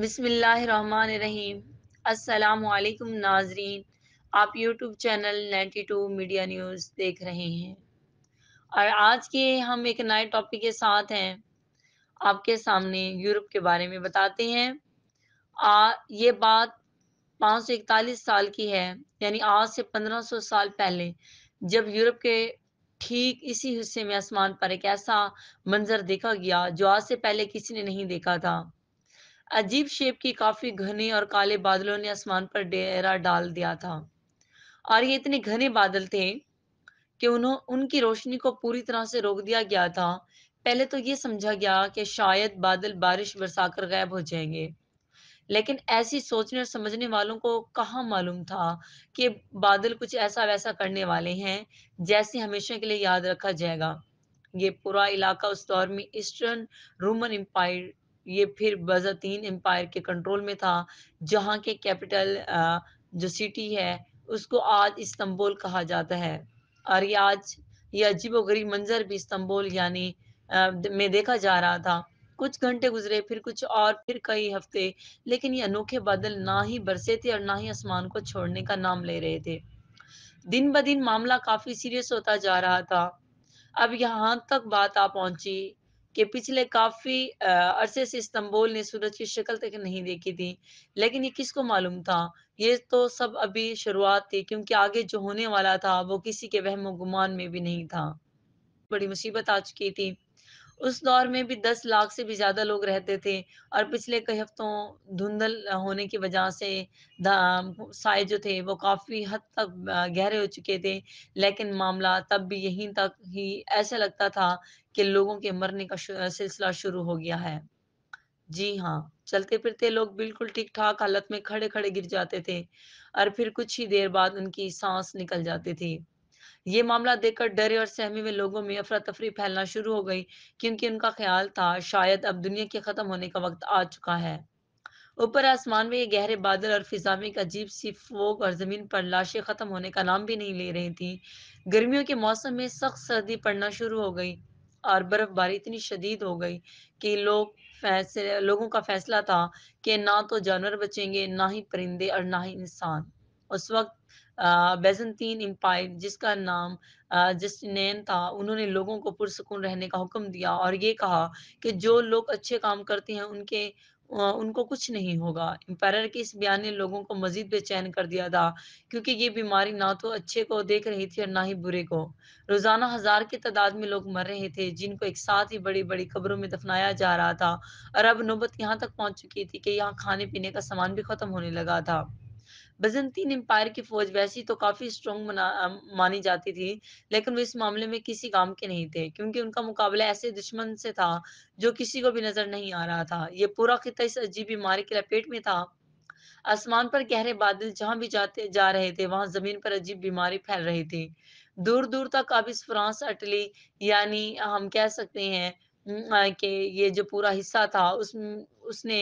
बिसमीम असलकुम नाजरीन आप YouTube चैनल 92 मीडिया न्यूज़ देख रहे हैं और आज के हम एक नए टॉपिक के साथ हैं आपके सामने यूरोप के बारे में बताते हैं आ, ये बात 541 साल की है यानी आज से 1500 साल पहले जब यूरोप के ठीक इसी हिस्से में आसमान पर एक ऐसा मंजर देखा गया जो आज से पहले किसी ने नहीं देखा था अजीब शेप की काफी घने और काले बादलों ने आसमान पर डेरा डाल दिया था और ये इतने घने बादल थे कि उन्हों उनकी रोशनी को पूरी तरह से रोक दिया गया था पहले तो ये समझा गया कि शायद बादल बारिश बरसाकर गायब हो जाएंगे लेकिन ऐसी सोचने और समझने वालों को कहा मालूम था कि बादल कुछ ऐसा वैसा करने वाले हैं जैसे हमेशा के लिए याद रखा जाएगा ये पूरा इलाका उस दौर में ईस्टर्न रोमन एम्पायर ये फिर बज़ातीन एम्पायर के कंट्रोल में था जहाँ के कैपिटल जो सिटी है उसको आज इस्तंबुल कहा जाता है और ये आज ये अजीब गरीब मंजर भी इस्तंबुल यानी में देखा जा रहा था कुछ घंटे गुजरे फिर कुछ और फिर कई हफ्ते लेकिन ये अनोखे बादल ना ही बरसे थे और ना ही आसमान को छोड़ने का नाम ले रहे थे दिन ब दिन मामला काफी सीरियस होता जा रहा था अब यहाँ तक बात आ पहुंची कि पिछले काफ़ी अरसे से इस्तंबोल ने सूरज की शक्ल तक नहीं देखी थी लेकिन ये किसको मालूम था ये तो सब अभी शुरुआत थी क्योंकि आगे जो होने वाला था वो किसी के वहम गुमान में भी नहीं था बड़ी मुसीबत आ चुकी थी उस दौर में भी दस लाख से भी ज्यादा लोग रहते थे और पिछले कई हफ्तों धुंधल होने की वजह से साए जो थे वो काफी हद तक गहरे हो चुके थे लेकिन मामला तब भी यहीं तक ही ऐसा लगता था कि लोगों के मरने का सिलसिला शुरू हो गया है जी हाँ चलते फिरते लोग बिल्कुल ठीक ठाक हालत में खड़े खड़े गिर जाते थे और फिर कुछ ही देर बाद उनकी सांस निकल जाती थी ये मामला देखकर डरे और सहमे में लोगों में अफरा तफरी फैलना शुरू हो गई क्योंकि उनका ख्याल था शायद अब दुनिया के खत्म होने का वक्त आ चुका है ऊपर आसमान में ये गहरे बादल और फिजा में एक अजीब सी फोक और जमीन पर लाशें खत्म होने का नाम भी नहीं ले रही थी गर्मियों के मौसम में सख्त सर्दी पड़ना शुरू हो गई और बर्फबारी इतनी शदीद हो गई कि लोग फैसले लोगों का फैसला था कि ना तो जानवर बचेंगे ना ही परिंदे और ना ही इंसान उस वक्त बेजनतीन एम्पायर जिसका नाम जस्टिनैन था उन्होंने लोगों को पुरसकून रहने का हुक्म दिया और ये कहा कि जो लोग अच्छे काम करते हैं उनके उनको कुछ नहीं होगा एम्पायर के इस बयान ने लोगों को मजीद बेचैन कर दिया था क्योंकि ये बीमारी ना तो अच्छे को देख रही थी और ना ही बुरे को रोजाना हजार की तादाद में लोग मर रहे थे जिनको एक साथ ही बड़ी बड़ी कब्रों में दफनाया जा रहा था और अब नौबत यहाँ तक पहुंच चुकी थी कि यहाँ खाने पीने का सामान भी खत्म होने लगा था बजंतीन एम्पायर की फौज वैसी तो काफी स्ट्रॉन्ग मानी जाती थी लेकिन वो इस मामले में किसी काम के नहीं थे क्योंकि उनका मुकाबला ऐसे दुश्मन से था जो किसी को भी नजर नहीं आ रहा था ये पूरा खिता इस अजीब बीमारी की लपेट में था आसमान पर गहरे बादल जहां भी जाते जा रहे थे वहां जमीन पर अजीब बीमारी फैल रही थी दूर दूर तक अब इस फ्रांस अटली यानी हम कह सकते हैं कि ये जो पूरा हिस्सा था उस उसने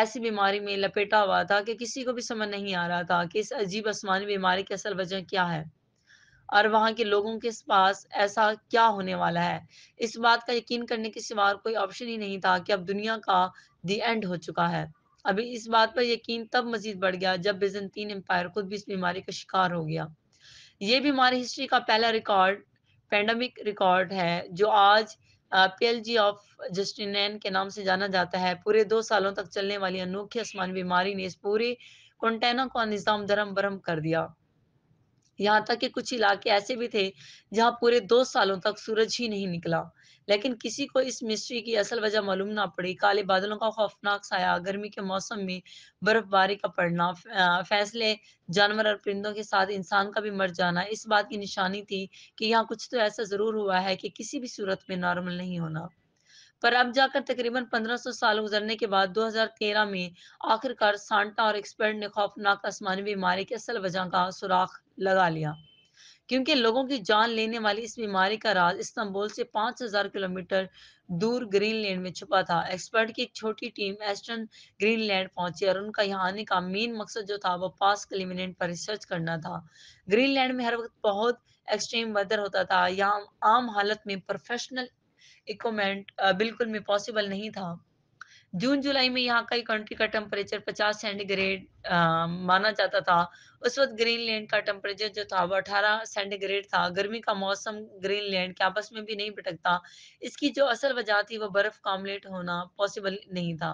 ऐसी बीमारी में लपेटा हुआ था कि किसी को भी समझ नहीं आ रहा था कि इस अजीब आसमानी बीमारी की असल वजह क्या है और वहां के लोगों के पास ऐसा क्या होने वाला है इस बात का यकीन करने के सिवा कोई ऑप्शन ही नहीं था कि अब दुनिया का दी एंड हो चुका है अभी इस बात पर यकीन तब मजीद बढ़ गया जब बिजनतीन एम्पायर खुद भी इस बीमारी का शिकार हो गया ये बीमारी हिस्ट्री का पहला रिकॉर्ड पेंडेमिक रिकॉर्ड है जो आज पीएलजी ऑफ जस्टिनैन के नाम से जाना जाता है पूरे दो सालों तक चलने वाली अनोखी आसमान बीमारी ने इस पूरी कंटेनर का निज़ाम धर्म भरम कर दिया यहाँ तक कि कुछ इलाके ऐसे भी थे जहाँ पूरे दो सालों तक सूरज ही नहीं निकला लेकिन किसी को इस मिस्ट्री की असल वजह मालूम ना पड़ी काले बादलों का खौफनाक साया गर्मी के मौसम में बर्फबारी का पड़ना फैसले जानवर और परिंदों के साथ इंसान का भी मर जाना इस बात की निशानी थी कि यहाँ कुछ तो ऐसा जरूर हुआ है कि किसी भी सूरत में नॉर्मल नहीं होना पर अब जाकर तकरीबन 1500 साल गुजरने के बाद 2013 में आखिरकार सांटा और एक्सपर्ट ने खौफनाक आसमानी बीमारी की असल वजह का सुराख लगा लिया क्योंकि लोगों की जान लेने वाली इस बीमारी का राज इस्तांबुल से 5000 किलोमीटर दूर ग्रीनलैंड में छुपा था एक्सपर्ट की एक छोटी टीम एस्टर्न ग्रीनलैंड पहुंची और उनका यहाँ आने का मेन मकसद जो था वो पास क्लिमिनेंट पर रिसर्च करना था ग्रीनलैंड में हर वक्त बहुत एक्सट्रीम वेदर होता था यहाँ आम हालत में प्रोफेशनल इक्वमेंट बिल्कुल में पॉसिबल नहीं था जून जुलाई में यहाँ का ही कंट्री का टेम्परेचर 50 सेंटीग्रेड माना जाता था उस वक्त ग्रीनलैंड का टेम्परेचर जो था वो 18 सेंटीग्रेड था गर्मी का मौसम ग्रीनलैंड के आपस में भी नहीं भटकता इसकी जो असल वजह थी वो बर्फ कामलेट होना पॉसिबल नहीं था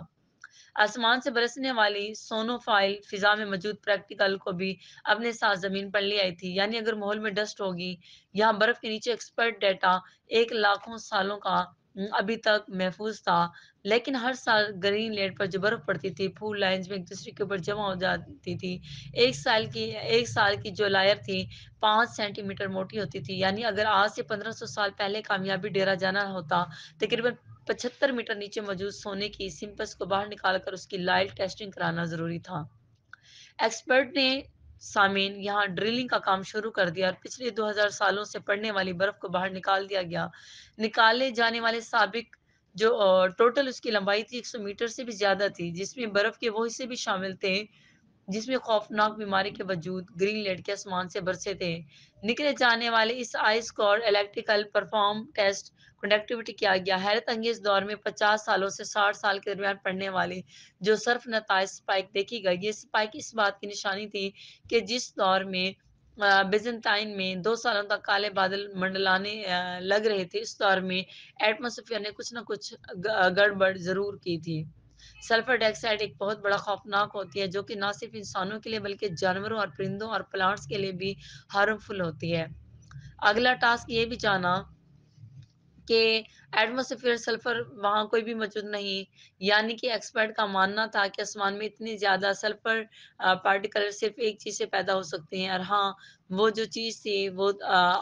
आसमान से बरसने वाली सोनोफाइल फिजा में मौजूद प्रैक्टिकल को भी अपने साथ जमीन पर ले आई थी यानी अगर माहौल में डस्ट होगी यहाँ बर्फ के नीचे एक्सपर्ट डेटा एक लाखों सालों का हम्म, अभी तक महफूज था लेकिन हर साल ग्रीन लैंड पर जो बर्फ पड़ती थी फूल लाइन में एक दूसरे के ऊपर जमा हो जाती थी एक साल की एक साल की जो लायर थी पांच सेंटीमीटर मोटी होती थी यानी अगर आज से पंद्रह सौ साल पहले कामयाबी डेरा जाना होता तकरीबन पचहत्तर मीटर नीचे मौजूद सोने की सिंपस को बाहर निकालकर उसकी लाइट टेस्टिंग कराना जरूरी था एक्सपर्ट ने सामीन यहाँ ड्रिलिंग का काम शुरू कर दिया और पिछले 2000 सालों से पड़ने वाली बर्फ को बाहर निकाल दिया गया निकाले जाने वाले सबक जो टोटल उसकी लंबाई थी 100 मीटर से भी ज्यादा थी जिसमें बर्फ के वो हिस्से भी शामिल थे जिसमें खौफनाक बीमारी के वजूद लाइट के आसमान से बरसे थे निकले जाने वाले इस ice core electrical perform test conductivity किया गया हैरत अंगेज दौर में 50 सालों से 60 साल के दरमियान पड़ने वाले जो सर्फ नतज स्पाइक देखी गई ये स्पाइक इस बात की निशानी थी कि जिस दौर में बेजेंटाइन में दो सालों तक काले बादल मंडलाने लग रहे थे इस दौर में एटमोसफियर ने कुछ ना कुछ गड़बड़ जरूर की थी सल्फर डाइऑक्साइड एक बहुत बड़ा खौफनाक होती है जो कि ना सिर्फ इंसानों के लिए बल्कि जानवरों और परिंदों और प्लांट्स के लिए भी हार्मफुल होती है अगला टास्क ये भी जाना कि एटमोसफियर सल्फर वहाँ कोई भी मौजूद नहीं यानी कि एक्सपर्ट का मानना था कि आसमान में इतनी ज़्यादा सल्फर पार्टिकल सिर्फ एक चीज़ से पैदा हो सकती हैं और हाँ वो जो चीज़ थी वो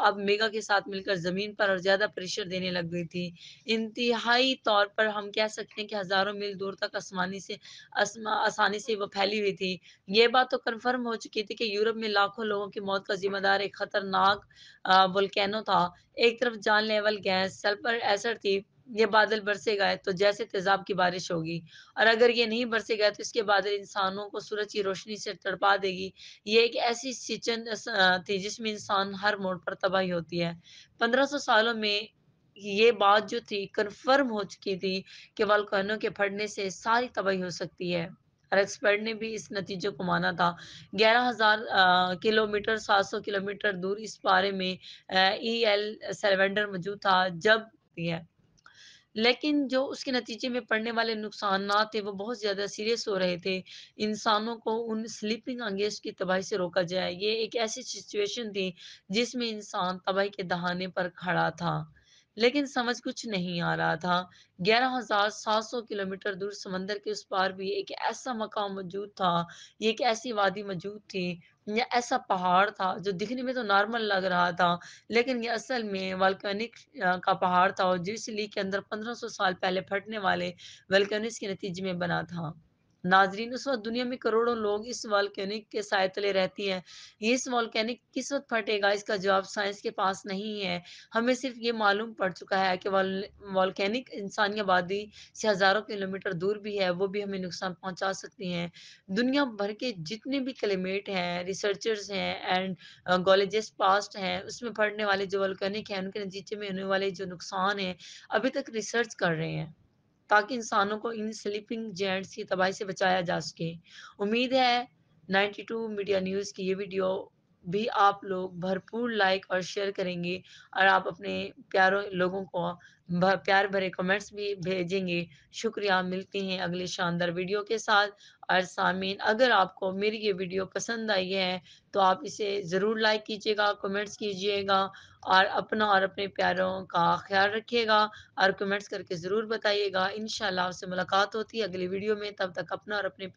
अब मेगा के साथ मिलकर ज़मीन पर और ज़्यादा प्रेशर देने लग गई थी इंतहाई तौर पर हम कह सकते हैं कि हज़ारों मील दूर तक आसमानी से आसानी से वो फैली हुई थी ये बात तो कन्फर्म हो चुकी थी कि यूरोप में लाखों लोगों की मौत का जिम्मेदार एक ख़तरनाक वोल्केनो था एक तरफ जान लेवल गैस सल्फर एसड थी ये बादल बरसे गए तो जैसे तेजाब की बारिश होगी और अगर ये नहीं बरसे गए तो इसके बादल इंसानों को सूरज की रोशनी से तड़पा देगी ये एक ऐसी सिचन थी जिसमें इंसान हर मोड़ पर तबाही होती है पंद्रह सौ सालों में ये बात जो थी कन्फर्म हो चुकी थी कि वालकानों के फटने से सारी तबाही हो सकती है और एक्सपर्ट ने भी इस नतीजे को माना था ग्यारह हजार किलोमीटर सात सौ किलोमीटर दूर इस बारे में ई एल सेलवेंडर मौजूद था जब है लेकिन जो उसके नतीजे में पड़ने वाले नुकसान थे वो बहुत ज़्यादा सीरियस हो रहे थे इंसानों को उन स्लीपिंग अंगेज की तबाही से रोका जाए ये एक ऐसी सिचुएशन थी जिसमें इंसान तबाही के दहाने पर खड़ा था लेकिन समझ कुछ नहीं आ रहा था ग्यारह हजार सात सौ किलोमीटर दूर समंदर के उस पार भी एक ऐसा मकाम मौजूद था ये एक ऐसी वादी मौजूद थी या ऐसा पहाड़ था जो दिखने में तो नॉर्मल लग रहा था लेकिन ये असल में वालकनिक का पहाड़ था और जिस ली के अंदर 1500 साल पहले फटने वाले वालकनिक के नतीजे में बना था नाजरीन उस वक्त दुनिया में करोड़ों लोग इस वॉलकैनिक के साय तले रहती हैं ये इस वॉलकैनिक किस वक्त फटेगा इसका जवाब साइंस के पास नहीं है हमें सिर्फ ये मालूम पड़ चुका है कि वॉलकैनिक इंसानी आबादी से हज़ारों किलोमीटर दूर भी है वो भी हमें नुकसान पहुंचा सकती हैं दुनिया भर के जितने भी क्लेमेट हैं रिसर्चर्स हैं एंड गोलेजिस्ट पास्ट हैं उसमें फटने वाले जो वॉलकैनिक हैं उनके नतीजे में होने वाले जो नुकसान हैं अभी तक रिसर्च कर रहे हैं ताकि इंसानों को इन स्लीपिंग जेंट्स की तबाही से बचाया जा सके उम्मीद है 92 मीडिया न्यूज़ की ये वीडियो भी आप लोग भरपूर लाइक और शेयर करेंगे और आप अपने प्यारों लोगों को प्यार भरे कमेंट्स भी भेजेंगे शुक्रिया मिलते हैं अगले शानदार वीडियो के साथ और सामीन अगर आपको मेरी ये वीडियो पसंद आई है तो आप इसे ज़रूर लाइक कीजिएगा कमेंट्स कीजिएगा और अपना और अपने प्यारों का ख्याल रखिएगा और कमेंट्स करके ज़रूर बताइएगा इन आपसे मुलाकात होती है अगले वीडियो में तब तक अपना और अपने